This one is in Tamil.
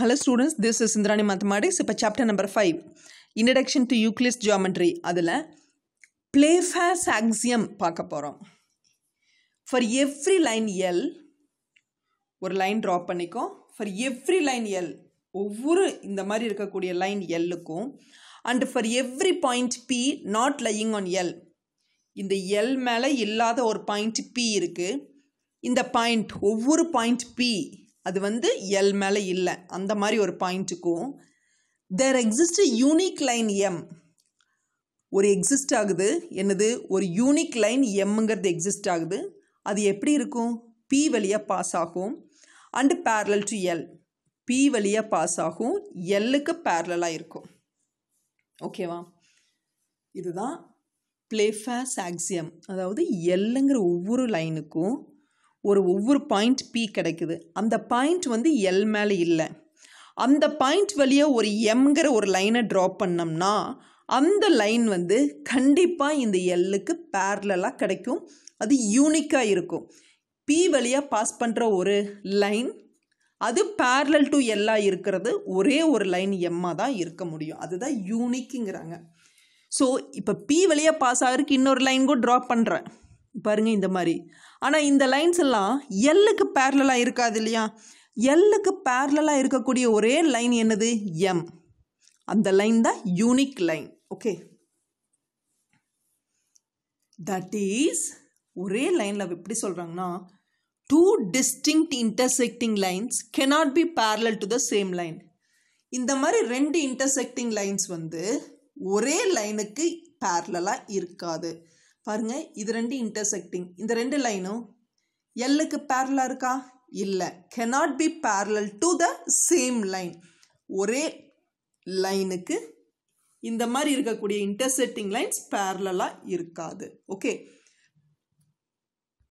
Hello students, this is Indrani Mathematics. இப்போ chapter number five Introduction to Euclid's Geometry. அதில் Playfair's Axiom பார்க்க போகிறோம் ஃபார் எவ்ரி லைன் எல் ஒரு லைன் ட்ரா பண்ணிக்கோ ஃபார் எவ்ரி லைன் எல் ஒவ்வொரு இந்த மாதிரி இருக்கக்கூடிய லைன் எல்லுக்கும் and for every point P not lying on L இந்த எல் மேலே இல்லாத ஒரு பாயிண்ட் பி இருக்குது இந்த பாயிண்ட் ஒவ்வொரு பாயிண்ட் பி அது வந்து எல் மேலே இல்லை அந்த மாதிரி ஒரு பாயிண்ட்டுக்கும் there exist unique line M ஒரு எக்ஸிஸ்ட் ஆகுது என்னது ஒரு யூனிக் லைன் எம்ங்கிறது எக்ஸிஸ்ட் ஆகுது அது எப்படி இருக்கும் பி வழியாக பாஸ் ஆகும் and parallel to L P வழியாக பாஸ் ஆகும் எல்லுக்கு பேரலாக இருக்கும் ஓகேவா இதுதான் பிளேஃபேஸ் ஆக்சியம் அதாவது எல்லுங்கிற ஒவ்வொரு லைனுக்கும் ஒரு ஒவ்வொரு பாயிண்ட் பி கிடைக்குது அந்த பாயிண்ட் வந்து எல் மேலே இல்லை அந்த பாயிண்ட் வழியாக ஒரு எம்ங்கிற ஒரு லைனை ட்ரா பண்ணோம்னா அந்த லைன் வந்து கண்டிப்பாக இந்த எல்லுக்கு பேரலாக கிடைக்கும் அது யூனிக்காக இருக்கும் பி வழியாக பாஸ் பண்ணுற ஒரு லைன் அது பேரலல் டு எல்லாம் இருக்கிறது ஒரே ஒரு லைன் எம்மாக தான் இருக்க முடியும் அதுதான் யூனிக்குங்கிறாங்க ஸோ இப்போ பி வழியாக பாஸ் ஆகிறதுக்கு இன்னொரு லைன் கூட ட்ரா பண்ணுறேன் பாருங்கள் இந்த மாதிரி ஆனால் இந்த லைன்ஸ் எல்லாம் எல்லுக்கு பேரலாக இருக்காது இல்லையா எல்லுக்கு பேரலாக இருக்கக்கூடிய ஒரே லைன் என்னது எம் அந்த லைன் தான் unique line okay that is ஒரே லைனில் எப்படி சொல்கிறாங்கன்னா two distinct intersecting lines cannot be parallel to the same line இந்த மாதிரி ரெண்டு இன்டர்செக்டிங் லைன்ஸ் வந்து ஒரே லைனுக்கு பேரலாக இருக்காது பாருங்கள் இது ரெண்டு இன்டர்செக்டிங் இந்த ரெண்டு லைனும் எல்லுக்கு பேரலாக இருக்கா இல்லை cannot be parallel to the same line ஒரே லைனுக்கு இந்த மாதிரி இருக்கக்கூடிய இன்டர்செக்டிங் லைன்ஸ் பேரலாக இருக்காது ஓகே